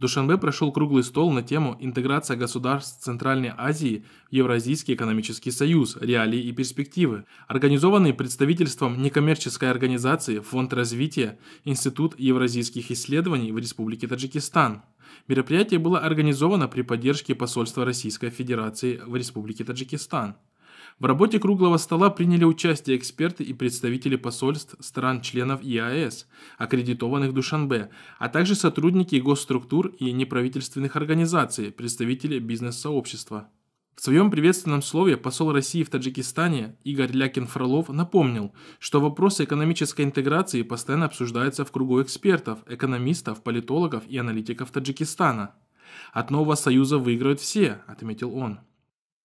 Душанбе прошел круглый стол на тему «Интеграция государств Центральной Азии в Евразийский экономический союз. Реалии и перспективы», организованный представительством некоммерческой организации «Фонд развития» Институт евразийских исследований в Республике Таджикистан. Мероприятие было организовано при поддержке посольства Российской Федерации в Республике Таджикистан. В работе круглого стола приняли участие эксперты и представители посольств стран-членов ИАС, аккредитованных Душанбе, а также сотрудники госструктур и неправительственных организаций, представители бизнес-сообщества. В своем приветственном слове посол России в Таджикистане Игорь Лякин-Фролов напомнил, что вопросы экономической интеграции постоянно обсуждаются в кругу экспертов, экономистов, политологов и аналитиков Таджикистана. От нового союза выиграют все, отметил он.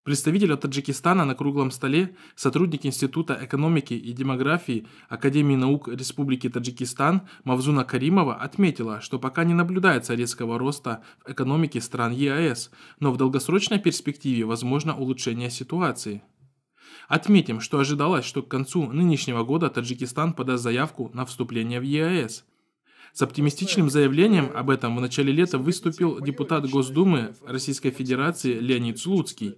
Представителю Таджикистана на круглом столе сотрудник Института экономики и демографии Академии наук Республики Таджикистан Мавзуна Каримова отметила, что пока не наблюдается резкого роста в экономике стран ЕАЭС, но в долгосрочной перспективе возможно улучшение ситуации. Отметим, что ожидалось, что к концу нынешнего года Таджикистан подаст заявку на вступление в ЕАЭС. С оптимистичным заявлением об этом в начале лета выступил депутат Госдумы Российской Федерации Леонид Слуцкий.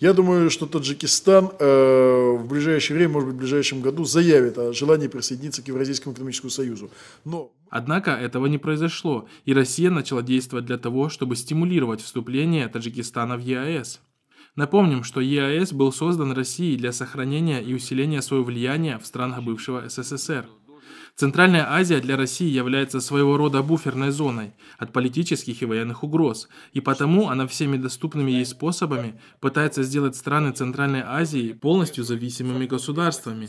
Я думаю, что Таджикистан э, в ближайшее время, может быть, в ближайшем году заявит о желании присоединиться к Евразийскому экономическому союзу. Но... Однако этого не произошло, и Россия начала действовать для того, чтобы стимулировать вступление Таджикистана в ЕАЭС. Напомним, что ЕАЭС был создан Россией для сохранения и усиления своего влияния в странах бывшего СССР. Центральная Азия для России является своего рода буферной зоной от политических и военных угроз, и потому она всеми доступными ей способами пытается сделать страны Центральной Азии полностью зависимыми государствами.